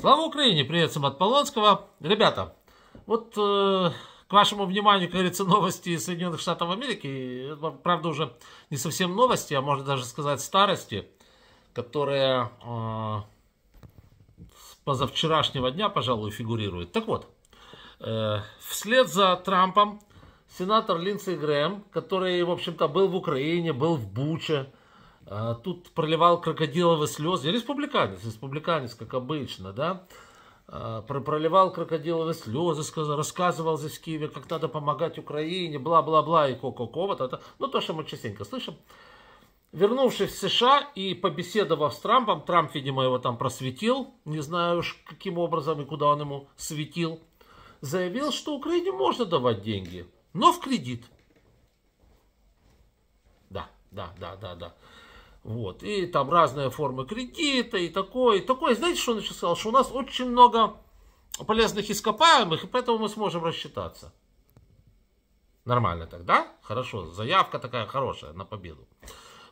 Слава Украине! Привет всем от Полонского. Ребята, вот э, к вашему вниманию, как говорится, новости Соединенных Штатов Америки. Это, правда, уже не совсем новости, а можно даже сказать старости, которые э, с позавчерашнего дня, пожалуй, фигурируют. Так вот, э, вслед за Трампом сенатор Линдси Грэм, который, в общем-то, был в Украине, был в Буче, а, тут проливал крокодиловые слезы. Республиканец, республиканец, как обычно, да. А, проливал крокодиловые слезы, рассказывал здесь в Киеве, как надо помогать Украине, бла-бла-бла и ко-ко-ко. Вот это, ну, то, что мы частенько слышим. Вернувшись в США и побеседовав с Трампом, Трамп, видимо, его там просветил, не знаю уж каким образом и куда он ему светил, заявил, что Украине можно давать деньги, но в кредит. Да, да, да, да, да. Вот. И там разные формы кредита, и такое, и такое. Знаете, что он еще сказал? Что у нас очень много полезных ископаемых, и поэтому мы сможем рассчитаться. Нормально тогда? Хорошо, заявка такая хорошая на победу.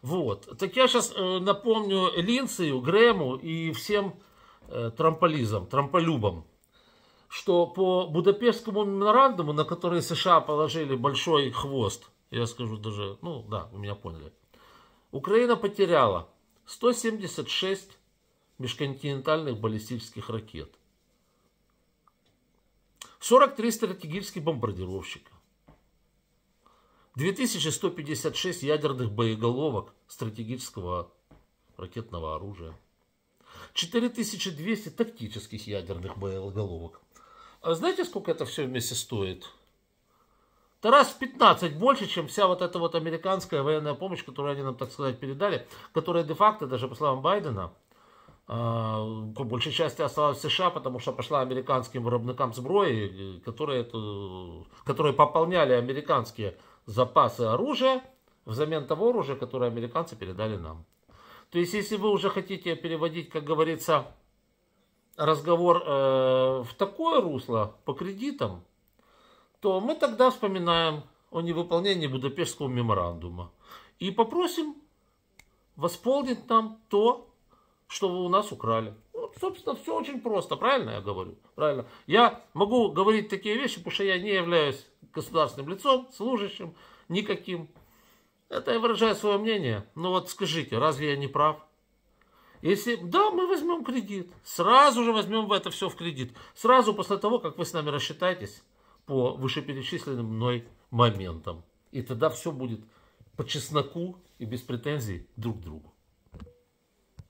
Вот. Так я сейчас э, напомню Линцию, Грэму и всем э, трамполизам, трамполюбам, что по Будапештскому меморандуму, на который США положили большой хвост, я скажу даже, ну да, вы меня поняли, Украина потеряла 176 межконтинентальных баллистических ракет, 43 стратегических бомбардировщика, 2156 ядерных боеголовок стратегического ракетного оружия, 4200 тактических ядерных боеголовок. А знаете, сколько это все вместе стоит? Это раз в 15 больше, чем вся вот эта вот американская военная помощь, которую они нам, так сказать, передали, которая де-факто, даже по словам Байдена, а, по большей части осталась в США, потому что пошла американским воробникам сброи, которые, которые пополняли американские запасы оружия взамен того оружия, которое американцы передали нам. То есть, если вы уже хотите переводить, как говорится, разговор э, в такое русло по кредитам, то мы тогда вспоминаем о невыполнении Будапештского меморандума и попросим восполнить нам то, что вы у нас украли. Вот, собственно, все очень просто, правильно я говорю? Правильно. Я могу говорить такие вещи, потому что я не являюсь государственным лицом, служащим, никаким. Это я выражаю свое мнение. Но вот скажите, разве я не прав? Если, да, мы возьмем кредит. Сразу же возьмем в это все в кредит. Сразу после того, как вы с нами рассчитаетесь, по вышеперечисленным мной моментам. И тогда все будет по чесноку и без претензий друг к другу.